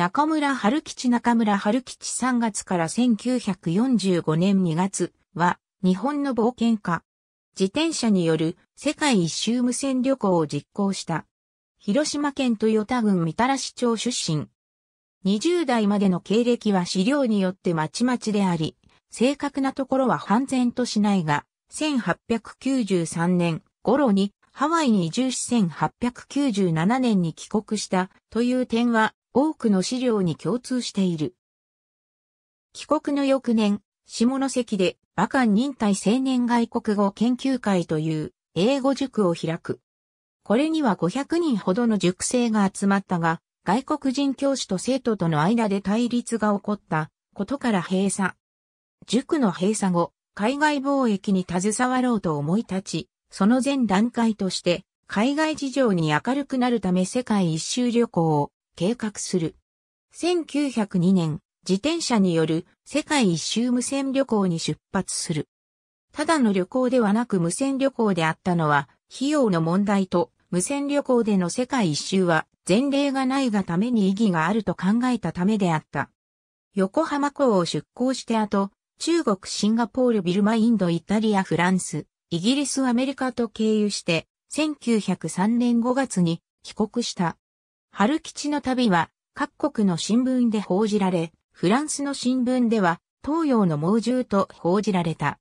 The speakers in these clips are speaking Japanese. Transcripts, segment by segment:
中村春吉中村春吉3月から1945年2月は日本の冒険家。自転車による世界一周無線旅行を実行した。広島県豊田郡三らし町出身。20代までの経歴は資料によってまちまちであり、正確なところは半然としないが、1893年頃にハワイに移住し1897年に帰国したという点は多くの資料に共通している。帰国の翌年、下関で馬漢忍耐青年外国語研究会という英語塾を開く。これには500人ほどの塾生が集まったが、外国人教師と生徒との間で対立が起こったことから閉鎖。塾の閉鎖後、海外貿易に携わろうと思い立ち、その前段階として、海外事情に明るくなるため世界一周旅行を計画する。1902年、自転車による世界一周無線旅行に出発する。ただの旅行ではなく無線旅行であったのは、費用の問題と、無線旅行での世界一周は前例がないがために意義があると考えたためであった。横浜港を出港して後、中国、シンガポール、ビルマ、インド、イタリア、フランス、イギリス、アメリカと経由して、1903年5月に帰国した。春吉の旅は各国の新聞で報じられ、フランスの新聞では東洋の猛獣と報じられた。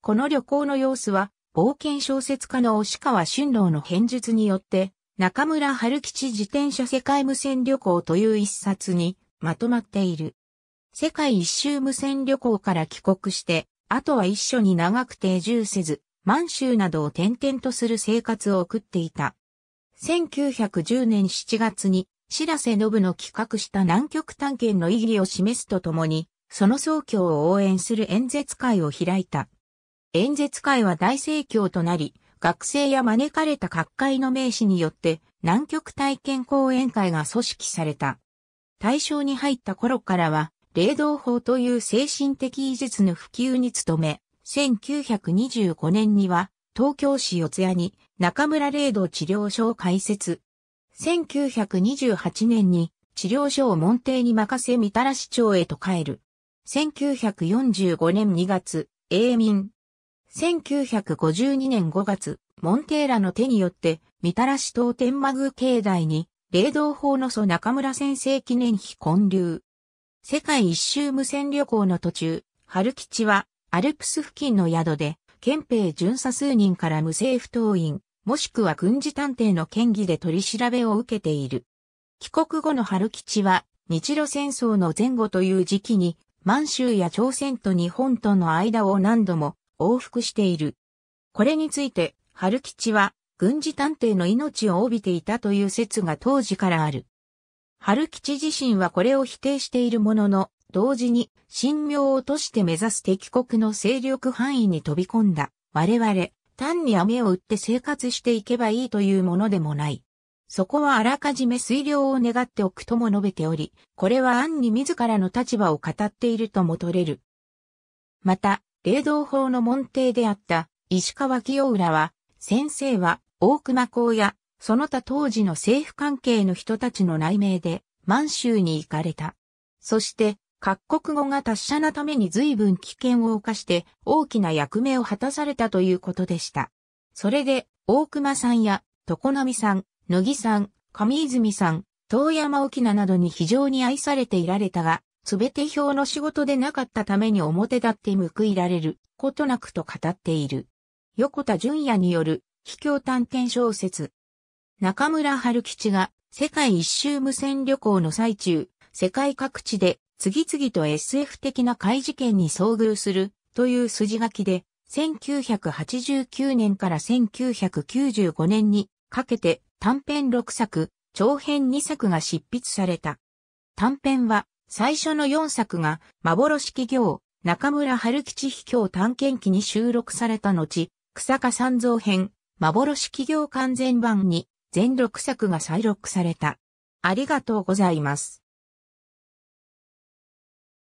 この旅行の様子は冒険小説家の押川春郎の編述によって中村春吉自転車世界無線旅行という一冊にまとまっている。世界一周無線旅行から帰国して、あとは一緒に長く定住せず、満州などを転々とする生活を送っていた。1910年7月に、白瀬信の企画した南極探検の意義を示すとともに、その総教を応援する演説会を開いた。演説会は大盛況となり、学生や招かれた各界の名士によって南極体験講演会が組織された。大正に入った頃からは、霊道法という精神的技術の普及に努め、1925年には東京市四谷に中村霊道治療所を開設。1928年に治療所を門弟に任せみたらし町へと帰る。1945年2月、永民。1952年5月、モンテの手によって、みたらし東天満宮境内に、霊道法の祖中村先生記念碑建立。世界一周無線旅行の途中、春吉は、アルプス付近の宿で、憲兵巡査数人から無政府党員、もしくは軍事探偵の権疑で取り調べを受けている。帰国後の春吉は、日露戦争の前後という時期に、満州や朝鮮と日本との間を何度も往復している。これについて、春吉は、軍事探偵の命を帯びていたという説が当時からある。春吉自身はこれを否定しているものの、同時に神妙をとして目指す敵国の勢力範囲に飛び込んだ。我々、単に雨を打って生活していけばいいというものでもない。そこはあらかじめ水量を願っておくとも述べており、これは暗に自らの立場を語っているとも取れる。また、霊道法の門弟であった石川清浦は、先生は大熊公やその他当時の政府関係の人たちの内命で満州に行かれた。そして各国語が達者なために随分危険を犯して大きな役目を果たされたということでした。それで、大熊さんや、常波さん、野木さん、上泉さん、遠山沖菜などに非常に愛されていられたが、すべて表の仕事でなかったために表立って報いられることなくと語っている。横田淳也による、秘境探検小説。中村春吉が世界一周無線旅行の最中、世界各地で次々と SF 的な怪事件に遭遇するという筋書きで、1989年から1995年にかけて短編6作、長編2作が執筆された。短編は最初の4作が幻企業、中村春吉秘境探検記に収録された後、草加三蔵編、幻企業完全版に全6作が再録された。ありがとうございます。